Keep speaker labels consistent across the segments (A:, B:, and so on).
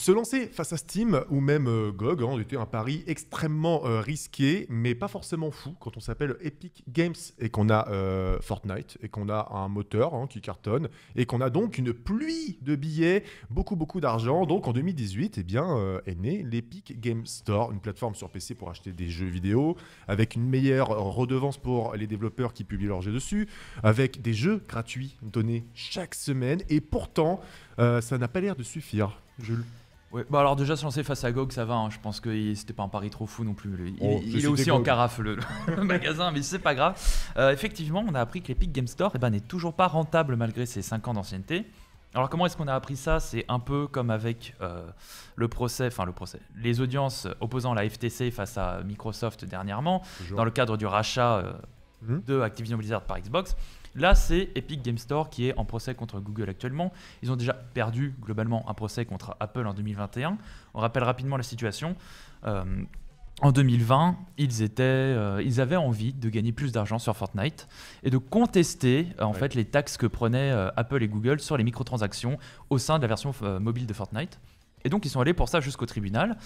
A: Se lancer face à Steam ou même GOG euh, hein, était un pari extrêmement euh, risqué, mais pas forcément fou quand on s'appelle Epic Games et qu'on a euh, Fortnite et qu'on a un moteur hein, qui cartonne et qu'on a donc une pluie de billets, beaucoup beaucoup d'argent. Donc en 2018, eh bien, est né l'Epic Games Store, une plateforme sur PC pour acheter des jeux vidéo avec une meilleure redevance pour les développeurs qui publient leurs jeux dessus, avec des jeux gratuits donnés chaque semaine. Et pourtant, ça n'a pas l'air de suffire.
B: Jules Ouais, bah alors déjà se lancer face à GOG ça va, hein. je pense que c'était pas un pari trop fou non plus. Il, oh, est aussi en carafe le, magasin, mais c'est pas grave. Euh, effectivement, on a appris que l'Epic Game Store eh ben, n'est toujours pas rentable malgré ses 5 ans d'ancienneté. Alors comment est-ce qu'on a appris ça C'est un peu comme avec euh, le procès, enfin le procès, les audiences opposant la FTC face à Microsoft dernièrement, dans le cadre du rachat euh, mmh. de Activision Blizzard par Xbox. Là, c'est Epic Game Store qui est en procès contre Google actuellement. Ils ont déjà perdu globalement un procès contre Apple en 2021. On rappelle rapidement la situation. Euh, en 2020, ils, étaient, euh, ils avaient envie de gagner plus d'argent sur Fortnite et de contester euh, en fait les taxes que prenaient Apple et Google sur les microtransactions au sein de la version mobile de Fortnite. Et donc ils sont allés pour ça jusqu'au tribunal.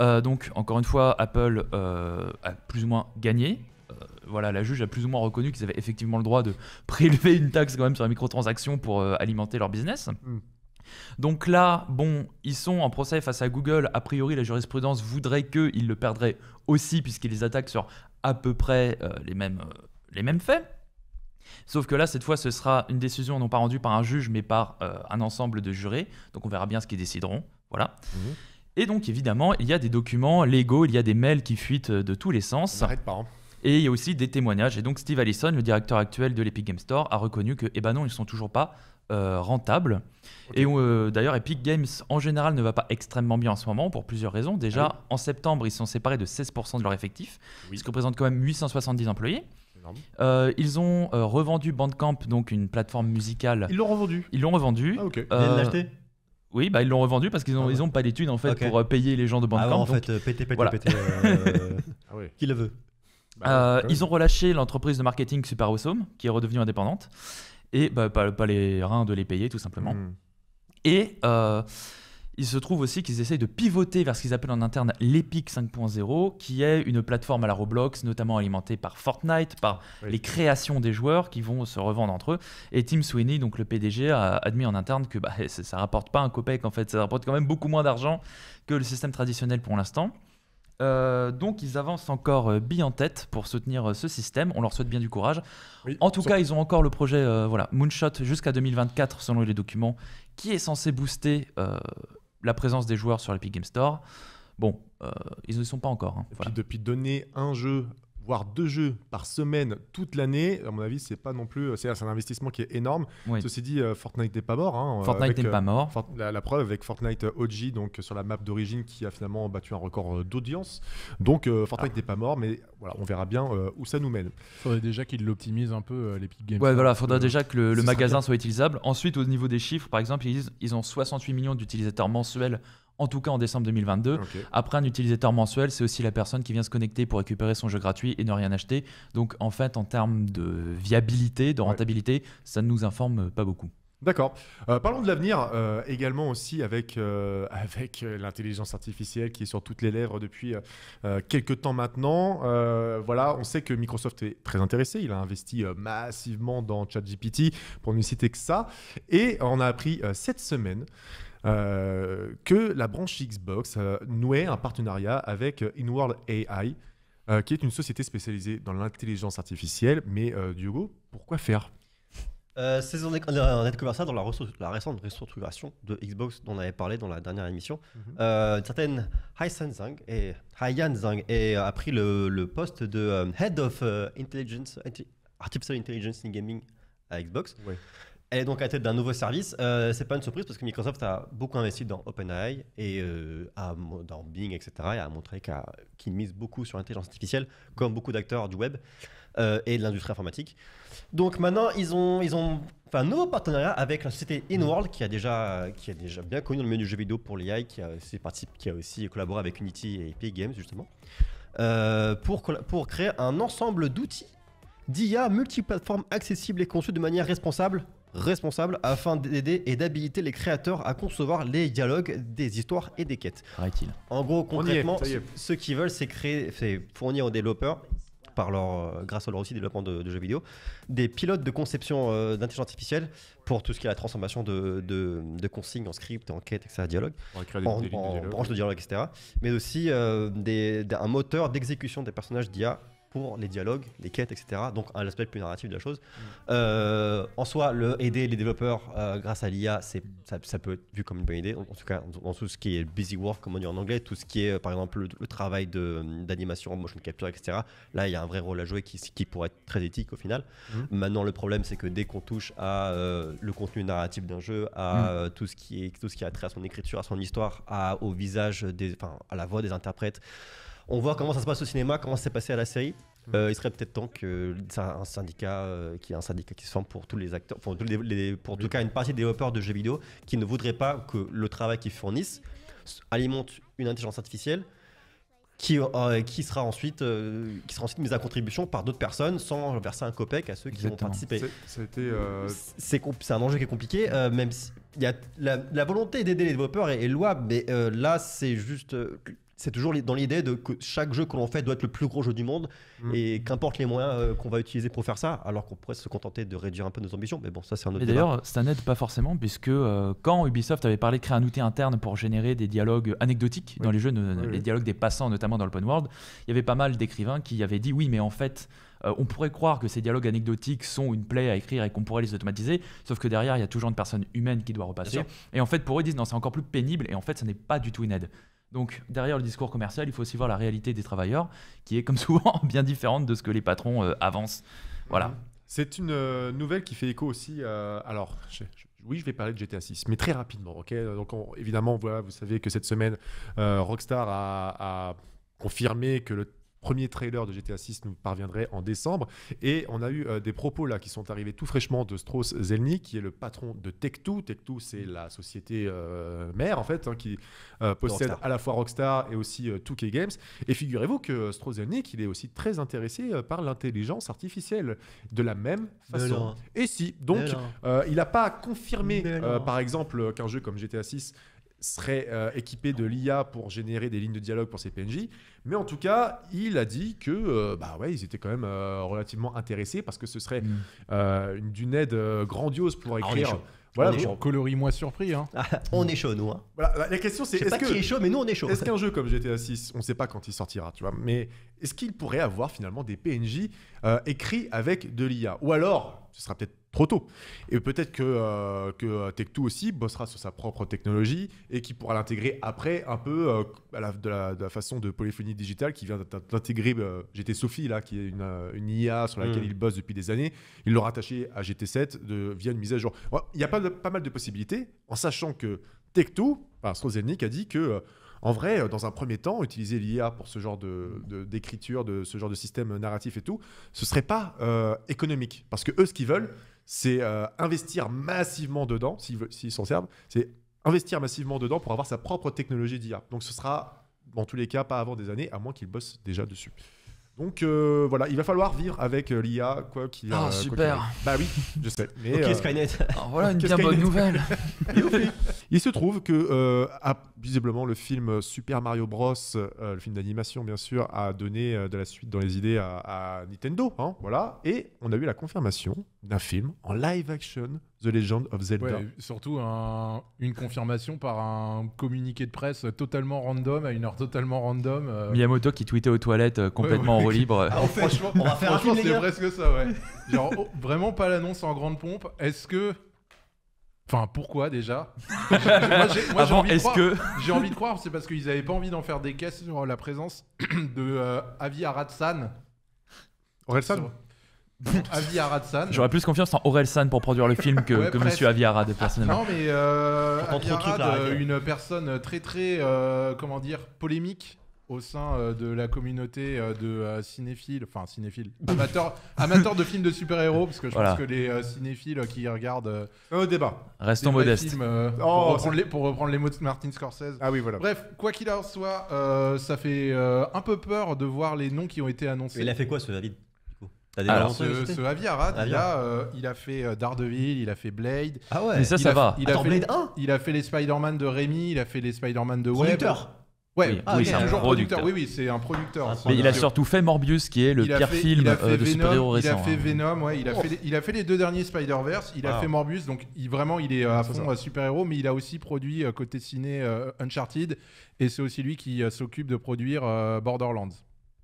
B: donc encore une fois, Apple a plus ou moins gagné, euh, voilà, la juge a plus ou moins reconnu qu'ils avaient effectivement le droit de prélever une taxe quand même sur la microtransaction pour euh, alimenter leur business. Hmm. Donc là, bon, ils sont en procès face à Google. A priori, la jurisprudence voudrait qu'ils le perdraient aussi, puisqu'ils les attaquent sur à peu près euh, les, mêmes, les mêmes faits. Sauf que là, cette fois, ce sera une décision non pas rendue par un juge, mais par un ensemble de jurés. Donc on verra bien ce qu'ils décideront. Voilà. Mhm. Et donc, évidemment, il y a des documents légaux, il y a des mails qui fuitent de tous les sens. On arrête pas. Hein. Et il y a aussi des témoignages. Et donc Steve Allison, le directeur actuel de l'Epic Games Store, a reconnu que, eh ben non, ils ne sont toujours pas euh, rentables. Et euh, d'ailleurs, Epic Games, en général, ne va pas extrêmement bien en ce moment pour plusieurs raisons. Déjà, ah en septembre, ils sont séparés de 16% de leur effectif, ce qui représente quand même 870 employés. Euh, ils ont revendu Bandcamp, donc une plateforme musicale. Ils l'ont revendu Ils l'ont revendu. Ah, ok. ils oui, bah, ils l'ont revendu parce qu'ils n'ont ah, bah. pas d'études en fait pour payer les gens de ah, Bandcamp. Ah en fait, pété, pété, pété. Qui le veut bah euh, bah ils ont relâché l'entreprise de marketing Super Awesome, qui est redevenue indépendante. Et bah, pas, les reins de les payer, tout simplement. Hmm. Et euh, il se trouve aussi qu'ils essayent de pivoter vers ce qu'ils appellent en interne l'Epic 5.0, qui est une plateforme à la Roblox, notamment alimentée par Fortnite, par les créations des joueurs qui vont se revendre entre eux. Et Tim Sweeney, donc le PDG, a admis en interne que ça, ne rapporte pas un copec, en fait, ça rapporte quand même beaucoup moins d'argent que le système traditionnel pour l'instant. Euh, donc ils avancent encore euh, en tête pour soutenir euh, ce système. On leur souhaite bien du courage. en tout cas, ils ont encore le projet euh, voilà, Moonshot jusqu'à 2024 selon les documents, qui est censé booster la présence des joueurs sur l'Epic Games Store. Bon, ils ne sont pas encore. Hein, depuis donner un jeu deux jeux par semaine toute l'année, à mon
A: avis, c'est pas non plus. C'est un investissement qui est énorme. Ceci dit, euh, Fortnite n'est pas mort. Hein, euh, Fortnite n'est euh, pas mort. la, preuve avec Fortnite OG, donc sur la map d'origine, qui a finalement battu un record d'audience. Donc Fortnite ah. n'est pas mort, mais voilà, on verra bien où ça nous mène. Faudrait déjà qu'ils l'optimisent un peu
B: les l'Epic Games. Ouais, voilà, faudrait déjà que le, magasin soit utilisable. Ensuite, au niveau des chiffres, par exemple, ils, ils ont 68 millions d'utilisateurs mensuels en tout cas en décembre 2022. Après, un utilisateur mensuel, c'est aussi la personne qui vient se connecter pour récupérer son jeu gratuit et ne rien acheter. Donc, en fait, en termes de viabilité, de rentabilité, ça ne nous informe pas beaucoup.
A: D'accord. Euh, parlons de l'avenir euh, également aussi avec, euh, avec l'intelligence artificielle qui est sur toutes les lèvres depuis quelques temps maintenant. voilà, on sait que Microsoft est très intéressé. Il a investi massivement dans ChatGPT pour ne citer que ça. Et on a appris cette semaine euh, que la branche Xbox euh, nouait un partenariat avec euh, InWorld AI, qui est une société spécialisée dans l'intelligence artificielle. Mais Diogo, pourquoi faire
C: on, a, découvert ça dans la, la, récente restructuration de Xbox dont on avait parlé dans la dernière émission. Mhm. une certaine Haiyan Zhang, et, a pris le, poste de Head of Intelligence, Artificial Intelligence in Gaming à Xbox. Elle est donc à la tête d'un nouveau service. Euh, c'est pas une surprise parce que Microsoft a beaucoup investi dans OpenAI et euh, dans Bing, etc. et a montré qu'il mise beaucoup sur l'intelligence artificielle, comme beaucoup d'acteurs du web euh, et de l'industrie informatique. Donc maintenant, ils ont, ils un nouveau partenariat avec la société InWorld qui a déjà, bien connu dans le milieu du jeu vidéo pour l'IA, qui, a aussi qui a aussi collaboré avec Unity et Epic Games, justement, euh, pour, pour créer un ensemble d'outils d'IA multiplateforme accessibles et conçu de manière responsable responsable afin d'aider et d'habiliter les créateurs à concevoir les dialogues des histoires et des quêtes. En gros, concrètement, ce qu'ils veulent, c'est créer, fournir aux développeurs par leur, euh, grâce à leur aussi développement de, jeux vidéo, des pilotes de conception euh, d'intelligence artificielle pour tout ce qui est la transformation de, consignes en script, en quête, etc., dialogue, en, branche de dialogue, etc. Mais aussi euh, un moteur d'exécution des personnages d'IA pour les dialogues, les quêtes, etc. Donc un aspect plus narratif de la chose. Mm. Euh, en soi, le aider les développeurs euh, grâce à l'IA, ça, ça, peut être vu comme une bonne idée. En, tout cas, dans tout ce qui est busy work, comme on dit en anglais, tout ce qui est euh, par exemple le, travail travail d'animation, motion capture, etc. Là, il y a un vrai rôle à jouer qui, pourrait être très éthique au final. Mm. Maintenant, le problème, c'est que dès qu'on touche à le contenu narratif d'un jeu, à mm. tout ce qui est tout ce qui a trait à son écriture, à son histoire, à, au visage, des, à la voix des interprètes. On voit comment ça se passe au cinéma, comment ça s'est passé à la série. Mm. Euh, il serait peut-être temps que un syndicat, euh, qui est un syndicat qui se forme pour tous les acteurs, pour, tous les, pour tout cas une partie des développeurs de jeux vidéo, qui ne voudraient pas que le travail qu'ils fournissent alimente une intelligence artificielle qui, euh, qui, sera ensuite, qui sera ensuite mise à contribution par d'autres personnes sans verser un copec à ceux qui ont participé. C'est un enjeu qui est compliqué, même si y la, volonté d'aider les développeurs est, est louable, mais là c'est juste c'est toujours dans l'idée que chaque jeu que l'on fait doit être le plus gros jeu du monde mm. et qu'importe les moyens euh, qu'on va utiliser pour faire ça, alors qu'on pourrait se contenter de réduire un peu nos ambitions. Mais bon, ça c'est un autre. Et d'ailleurs,
B: ça n'aide pas forcément puisque euh, quand Ubisoft avait parlé de créer un outil interne pour générer des dialogues anecdotiques dans les jeux, les dialogues des passants notamment dans l'open world, il y avait pas mal d'écrivains qui avaient dit oui, mais en fait. Euh, on pourrait croire que ces dialogues anecdotiques sont une plaie à écrire et qu'on pourrait les automatiser, sauf que derrière, il y a toujours une personne humaine qui doit repasser. Et en fait, pour eux, ils disent non, c'est encore plus pénible et en fait, ce n'est pas du tout une aide. Donc derrière le discours commercial, il faut aussi voir la réalité des travailleurs, qui est comme souvent bien différente de ce que les patrons euh, avancent. Voilà. Mhm. C'est
A: une euh, nouvelle qui fait écho aussi. Euh, alors, oui, je vais parler de GTA 6, mais très rapidement, ok. Donc évidemment, voilà, vous savez que cette semaine, Rockstar a confirmé que le premier trailer de GTA 6 nous parviendrait en décembre. Et on a eu euh, des propos là qui sont arrivés tout fraîchement de Strauss Zelny, qui est le patron de Tech2. Tech2, c'est la société euh, mère en fait, hein, qui euh, possède à la fois Rockstar et aussi 2K Games. Et figurez-vous que Strauss Zelnick, il est aussi très intéressé par l'intelligence artificielle de la même façon. Et si, donc, il n'a pas confirmé par exemple qu'un jeu comme GTA 6 serait euh, équipé de l'IA pour générer des lignes de dialogue pour ses PNJ. Mais en tout cas, il a dit que euh, bah ouais, ils étaient quand même euh, relativement intéressés parce que ce serait mm. d'une aide grandiose pour ah, écrire. voilà, on
D: Coloris-moi surpris. Hein.
A: Ah, on est chaud, nous. Hein. la question, c'est. Je pas est chaud, mais nous, on est chaud. Est-ce qu'un jeu comme GTA 6, on ne sait pas quand il sortira, tu vois, mais est-ce qu'il pourrait avoir finalement des PNJ écrits avec de l'IA Ou alors, ce sera peut-être tôt. Et peut-être que, euh, que euh, Tech2 aussi bossera sur sa propre technologie et qui pourra l'intégrer après un peu euh, la, de, la, façon de Polyphonie Digitale qui vient d'intégrer GT Sophie, là, qui est une, IA sur laquelle mm. il bosse depuis des années. Il l'aura attaché à GT7 via une mise à jour. il y a pas, pas mal de possibilités en sachant que Tech2, enfin, a dit que. En vrai, dans un premier temps, utiliser l'IA pour ce genre d'écriture, de, de, ce genre de système narratif et tout, ce serait pas économique. Parce que eux, ce qu'ils veulent, c'est euh, investir massivement dedans, s'ils s'en servent, c'est investir massivement dedans pour avoir sa propre technologie d'IA. Donc ce sera, dans tous les cas, pas avant des années, à moins qu'ils bossent déjà dessus. Donc euh, voilà, il va falloir vivre avec euh, l'IA, quoi qu'il Ah, super. Bah oui, je sais. Mais, Ok, euh, Skynet.
C: voilà une bien bonne nouvelle.
A: il se trouve que, ah, visiblement, le film Super Mario Bros, le film d'animation, bien sûr, a donné de la suite dans les idées à, à Nintendo. hein, voilà. Et on a eu la confirmation d'un film en live action The Legend of Zelda.
D: surtout un, une confirmation par un communiqué de presse totalement random, à une heure totalement random. Euh. Miyamoto qui
B: tweetait aux toilettes euh, complètement en relibre. libre. Ah, franchement,
D: on va faire c'est presque ça, ouais. Genre, oh, vraiment pas l'annonce en grande pompe. Est-ce que. Enfin, pourquoi déjà Moi, j'ai envie, envie, de croire, c'est parce qu'ils n'avaient pas envie d'en faire des caisses sur la présence de euh, Avi Aratsan. san J'aurais
B: plus confiance en Aurel San pour produire le film que, monsieur Avi Arad, personnellement.
D: Non, mais euh, Avi Arad, une personne très très, euh, comment dire, polémique au sein euh, de la communauté euh, de cinéphiles, enfin cinéphiles, amateurs, amateur de films de super-héros, parce que je pense que les cinéphiles qui regardent au débat.
B: Restons modestes. Oh,
D: pour, reprendre les, mots de Martin Scorsese. Ah oui, voilà. Bref, quoi qu'il en soit, ça fait un peu peur de voir les noms qui ont été annoncés. Et il a fait quoi ce
C: David alors, ce, ce Avi Arad,
D: Il, a, fait Daredevil, il a fait Blade. Ah ouais, ça, ça va. Il a fait, Il a fait les Spider-Man de Rémi, il a fait les Spider-Man de Web. Producteur Ouais, c'est un producteur. Oui, oui, c'est un producteur. Mais il a surtout
B: fait Morbius, qui est le pire film de super-héros récent. Il a fait
D: Venom, il, a fait les, il a fait les deux derniers Spider-Verse, il a fait Morbius, donc il, vraiment il est à fond super-héros, mais il a aussi produit côté ciné Uncharted, et c'est aussi lui qui s'occupe de produire Borderlands.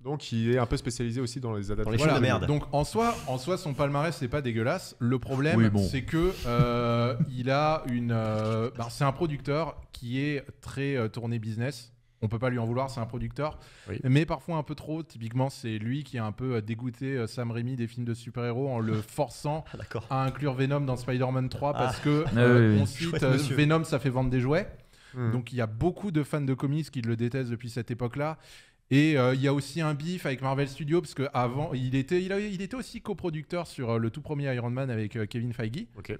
A: Donc il est un peu spécialisé aussi dans les adaptations. merde. Donc
D: en soi, en soi, son palmarès c'est pas dégueulasse. Le problème, c'est que euh, il a une. Euh, ben, c'est un producteur qui est très euh, tourné business. On peut pas lui en vouloir, c'est un producteur. Mais parfois un peu trop. Typiquement, c'est lui qui a un peu dégoûté Sam Raimi des films de super-héros en le forçant ah, à inclure Venom dans Spider-Man 3 ah. parce que ah Venom, ça fait vendre des jouets. Hmm. Donc il y a beaucoup de fans de comics qui le détestent depuis cette époque-là. Et euh, il y a aussi un bif avec Marvel Studios parce que avant, il était, il, était aussi coproducteur sur euh, le tout premier Iron Man avec euh, Kevin Feige. Ok.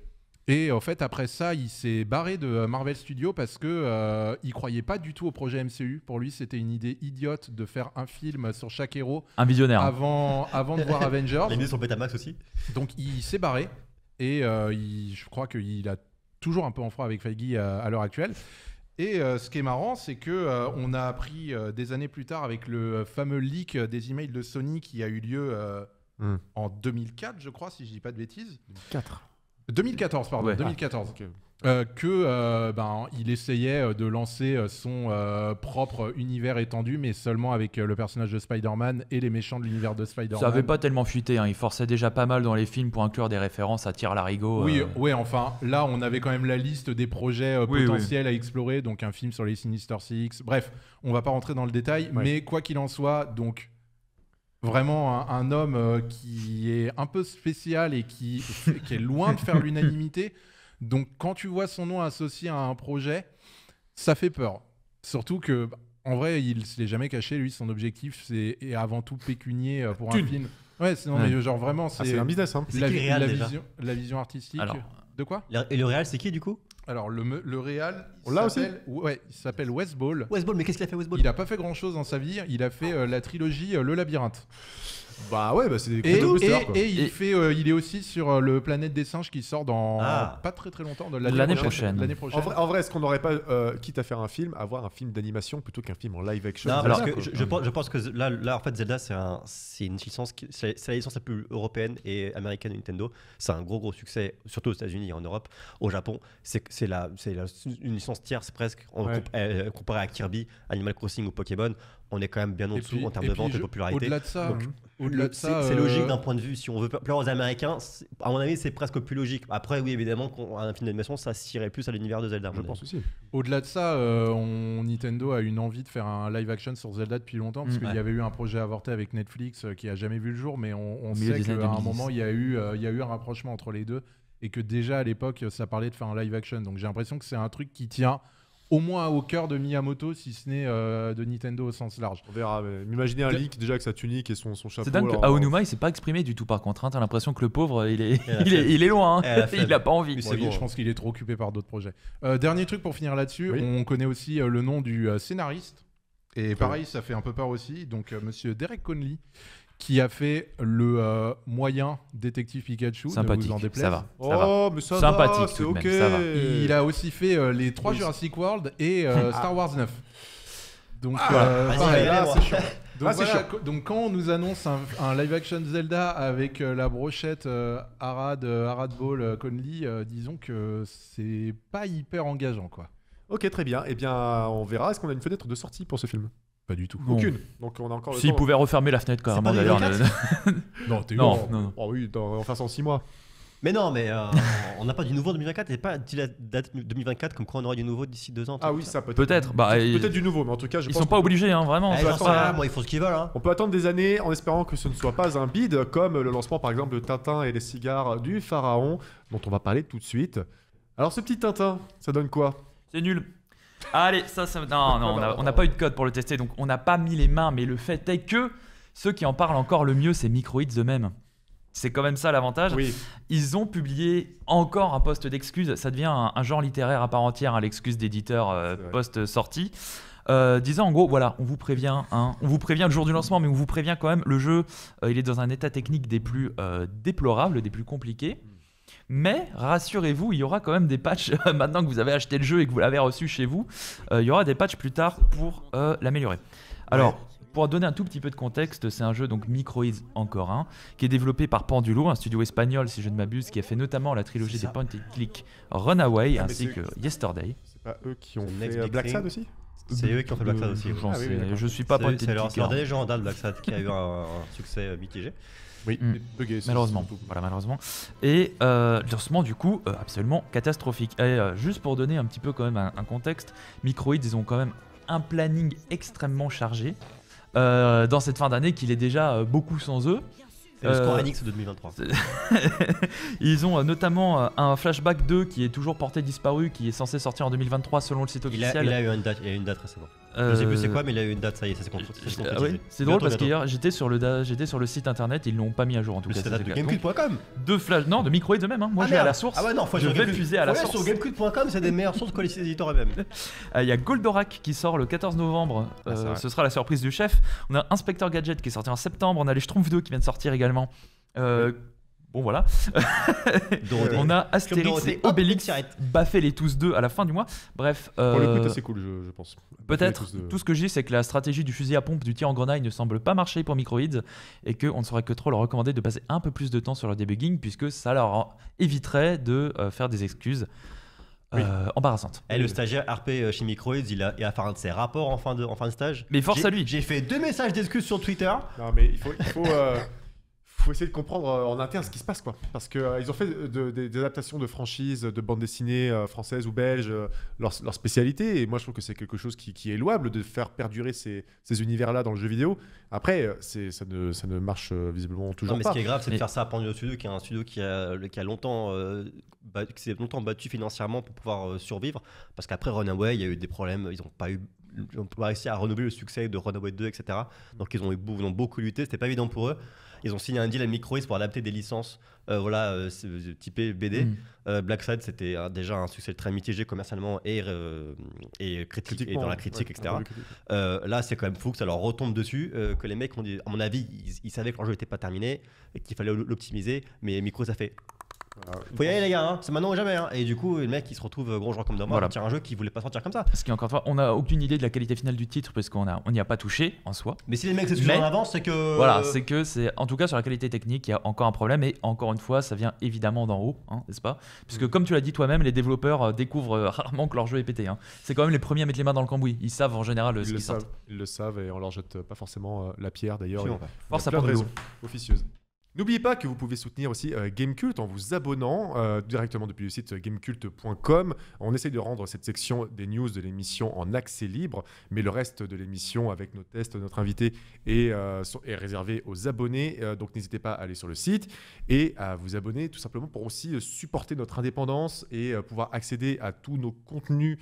D: Et en fait, après ça, il s'est barré de Marvel Studios parce que il croyait pas du tout au projet MCU. Pour lui, c'était une idée idiote de faire un film sur chaque héros. Un visionnaire. Avant, avant de voir Avengers. Il sur Betamax aussi. Donc, il s'est barré et je crois qu'il a toujours un peu en froid avec Feige à l'heure actuelle. Et euh, ce qui est marrant, c'est que euh, on a appris euh, des années plus tard avec le fameux leak des emails de Sony qui a eu lieu hmm. en 2004, je crois, si je dis pas de
A: bêtises. 4.
D: 2014, pardon. 2014. Euh, que euh, ben, il essayait euh, de lancer son propre univers étendu, mais seulement avec le personnage de Spider-Man et les méchants de l'univers de Spider-Man. Ça avait pas
B: tellement fuité, hein. il forçait déjà pas mal dans les films pour inclure des références à Tire Larigot. Oui,
D: oui. enfin, là on avait quand même la liste des projets potentiels à explorer, donc un film sur les Sinister Six. Bref, on va pas rentrer dans le détail, mais quoi qu'il en soit, donc vraiment un, homme qui est un peu spécial et qui, qui est loin de faire l'unanimité. Donc quand tu vois son nom associé à un projet, ça fait peur. Surtout que en vrai, il ne jamais caché, lui, son objectif, c'est avant tout pécunier euh, pour un film. Ouais, genre vraiment, ah, c'est un business. Hein. La, vision, artistique. de quoi Et le réal, c'est qui du coup alors, le, le Real, là Ouais, il s'appelle West Ball. mais qu'est-ce qu'il a fait West Il n'a pas fait grand-chose dans sa vie. Il a fait euh, la trilogie euh, Le Labyrinthe. Bah ouais, bah c'est des et, et, quoi. et, il, Fait, euh, il est aussi sur
A: euh, le Planète des Singes qui sort dans ah. pas très très longtemps, de l'année prochaine. prochaine. En, vrai, est-ce qu'on n'aurait pas, euh, quitte à faire un film, avoir un film d'animation plutôt qu'un film en live action non, alors que je, mm. je,
C: pense, que là, là en fait, Zelda, c'est une licence, c'est la licence la plus européenne et américaine de Nintendo. C'est un gros gros succès, surtout aux États-Unis et en Europe. Au Japon, c'est une licence tierce presque, comparée comparé à Kirby, Animal Crossing ou Pokémon on est quand même bien en dessous en termes de vente et de popularité. Au-delà de ça, hein. c'est logique euh, d'un point de vue. Si on veut plaire aux Américains, à mon avis, c'est presque plus logique. Après, oui, évidemment, un film d'animation, ça s'irait plus à l'univers de Zelda. Je pense aussi.
D: Au-delà de ça, euh, Nintendo a une envie de faire un live action sur Zelda depuis longtemps, parce mm. qu'il y avait eu un projet avorté avec Netflix euh, qui a jamais vu le jour, mais on, sait qu'à un moment, il y a eu un rapprochement entre les deux et que déjà à l'époque ça parlait de faire un live action. Donc j'ai l'impression que c'est un truc qui tient au moins au cœur de Miyamoto, si ce n'est euh, de Nintendo au sens large. On verra. Mais imaginez un leak
B: déjà avec sa tunique et son, son chapeau. C'est dingue qu'Aonuma, Aonuma, euh, il s'est pas exprimé du tout par contre. Hein. T'as l'impression que le pauvre, il est, il est, loin. Hein. Il n'a pas envie. C'est bon. Je pense qu'il est trop occupé par d'autres projets.
D: Euh, dernier truc pour finir là-dessus. On connaît aussi le nom du scénariste. Et pareil, ça fait un peu peur aussi. Donc, monsieur Derek Conley, qui a fait le euh, moyen détective Pikachu. Sympathique, vous en déplaise. ça va. oh, mais ça Sympathique, va, ok. Il a aussi fait euh, les trois Jurassic World et euh, ah. Star Wars 9. Donc, Donc, quand on nous annonce un, live action Zelda avec la brochette Arad, Ball, Conley, disons que c'est pas hyper engageant quoi.
A: Ok, très bien. Eh bien, on verra. Est-ce qu'on a une fenêtre de sortie pour ce film pas du tout.
D: Aucune. Donc on a encore.
B: S'ils pouvaient refermer la fenêtre quand d'ailleurs. non, t'es non, non, non.
C: Oh oui, on va en 6 mois. Mais non, mais euh, on n'a pas du nouveau en 2024. Et pas dit la date 2024 comme quoi on aura du nouveau d'ici deux ans. Ah oui, ça peut être. Peut-être. peut-être bah, du nouveau, mais en tout cas, je ils ne sont pas obligés, hein, vraiment. Eh, eh, moi, ils, font ce qu'ils veulent. Hein.
A: On peut attendre des années en espérant que ce ne soit pas un bide, comme le lancement par exemple de Tintin et les cigares
B: du Pharaon, dont on va parler tout de suite. Alors ce petit Tintin, ça donne quoi C'est nul. Allez, ça, Non, on n'a pas eu de code pour le tester, donc on n'a pas mis les mains. Mais le fait est que ceux qui en parlent encore le mieux, c'est Microids eux-mêmes. C'est quand même ça l'avantage. Ils ont publié encore un poste d'excuse. Ça devient un, genre littéraire à part entière, à hein, l'excuse d'éditeur euh, post-sortie. Euh, disant en gros, voilà, on vous prévient, hein, on vous prévient le jour du lancement, mais on vous prévient quand même, le jeu, euh, il est dans un état technique des plus déplorables, des plus compliqués. Mm. Mais rassurez-vous, il y aura quand même des patchs maintenant que vous avez acheté le jeu et que vous l'avez reçu chez vous. Euh, il y aura des patchs plus tard pour euh, l'améliorer. Alors, pour donner un tout petit peu de contexte, c'est un jeu donc micro Microids encore un, qui est développé par Pendulo, un studio espagnol si je ne m'abuse, qui a fait notamment la trilogie des point and click Runaway ah, ainsi que Yesterday.
A: C'est pas
C: eux qui ont
B: fait euh, Black, Black Sad aussi c'est eux qui ont fait Black Sad aussi. Je ah je suis pas point click. C'est leur
C: légendaire hein. Black Sad qui a eu un succès mitigé. Oui, mm. malheureusement. Voilà, malheureusement.
B: Et euh, lancement du coup euh, absolument catastrophique. Et euh, juste pour donner un petit peu quand même un, contexte, Microids ils ont quand même un planning extrêmement chargé euh, dans cette fin d'année qu'il est déjà beaucoup sans eux le euh, score Enix de 2023. Ils ont euh, notamment euh, un Flashback 2 qui est toujours porté disparu, qui est censé sortir en 2023 selon le
C: site officiel. Il a, a eu une date, il a une date récemment. Je sais plus c'est quoi, mais il a eu une date, ça y est, ça s'est ah C'est drôle parce qu'hier
B: j'étais sur le j'étais sur le site internet, ils l'ont pas mis à jour en tout cas. C'est la date de GameCube.com. De flash, non, de micro et de même. Hein. Moi, ah, je j'ai à la source. Ah ouais, non, faut je vais puiser à la source. Sur
C: GameCube.com, c'est des meilleures sources que les éditeurs eux-mêmes.
B: Ah, il y a Goldorak qui sort le 14 novembre. ce sera la surprise du chef. On a Inspector Gadget qui est sorti en septembre. On a les Schtroumpfs 2 qui viennent de sortir également euh, bon voilà. on a Astérix et Obélix baffé les tous deux à la fin du mois. Bref. Euh, c'est cool, je, pense. Peut-être. Tout ce que j'ai, c'est que la stratégie du fusil à pompe du tir en grenaille ne semble pas marcher pour Microids et qu'on ne saurait que trop leur recommander de passer un peu plus de temps sur le debugging puisque ça
C: leur éviterait de euh, faire des excuses. Embarrassantes Et le stagiaire RP chez Microids, il a, fait un de ses rapports en fin de, fin de stage. Mais force à lui. J'ai fait deux messages d'excuses sur
A: Twitter. Non, mais il faut faut essayer de comprendre euh, en interne ce qui se passe, quoi. Parce qu'ils euh, ont fait euh, des adaptations de franchises, de bandes dessinées françaises ou belges, leur, spécialité. Et moi, je trouve que c'est quelque chose qui, est louable de faire perdurer ces, univers-là dans le jeu vidéo. Après, ça ne, ça ne marche visiblement toujours mais pas. ce qui est grave, c'est de faire
C: ça à Pandio Studio, qui est un studio qui a, qui a longtemps, qui s'est longtemps battu financièrement pour pouvoir survivre. Parce qu'après Runaway, il y a eu des problèmes. Ils n'ont pas eu on peut pas réussir à renouveler le succès de Runaway 2, etc. Donc ils ont, ils ont beaucoup lutté, c'était pas évident pour eux. Ils ont signé un deal avec Microids pour adapter des licences euh, voilà, euh, euh typées BD. Hmm. Euh, Black c'était déjà un succès très mitigé commercialement et, et critique, dans la critique, etc. Ah là, c'est quand même fou que ça leur retombe dessus, que les mecs, ont dit, à mon avis, ils, savaient que jeu n'était pas terminé, qu'il fallait l'optimiser, mais micro a fait faut y aller les gars, hein. c'est maintenant ou jamais. Hein. Et du coup, le mec il se retrouve euh, gros joueur comme Norman Voilà. tire un jeu qui voulait pas sortir comme ça.
B: Parce qu'encore une fois, on n'a aucune idée de la qualité finale du titre parce qu'on a- on n'y a pas touché en soi. Mais si les mecs se Mais- en avance, c'est que. Voilà, c'est que c'est en tout cas sur la qualité technique, il y a encore un problème et encore une fois, ça vient évidemment d'en haut, hein, n'est-ce pas Puisque mm. comme tu l'as dit toi-même, les développeurs euh, découvrent euh, rarement que leur jeu est pété. C'est quand même les premiers à mettre les mains dans le cambouis. Ils savent en général Ils ce le, qu'ils savent,
A: ils le savent et on leur jette pas forcément la pierre d'ailleurs. Force à Prendre officieuse. N'oubliez pas que vous pouvez soutenir aussi euh, Gamecult en vous abonnant euh, directement depuis le site euh, gamecult.com. On essaye de rendre cette section des news de l'émission en accès libre, mais le reste de l'émission avec nos tests, notre invité est, réservé aux abonnés. donc n'hésitez pas à aller sur le site et à vous abonner tout simplement pour aussi supporter notre indépendance et pouvoir accéder à tous nos contenus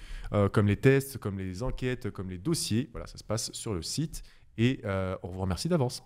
A: comme les tests, comme les enquêtes, comme les dossiers. Voilà, ça se passe sur le site et on vous remercie
B: d'avance.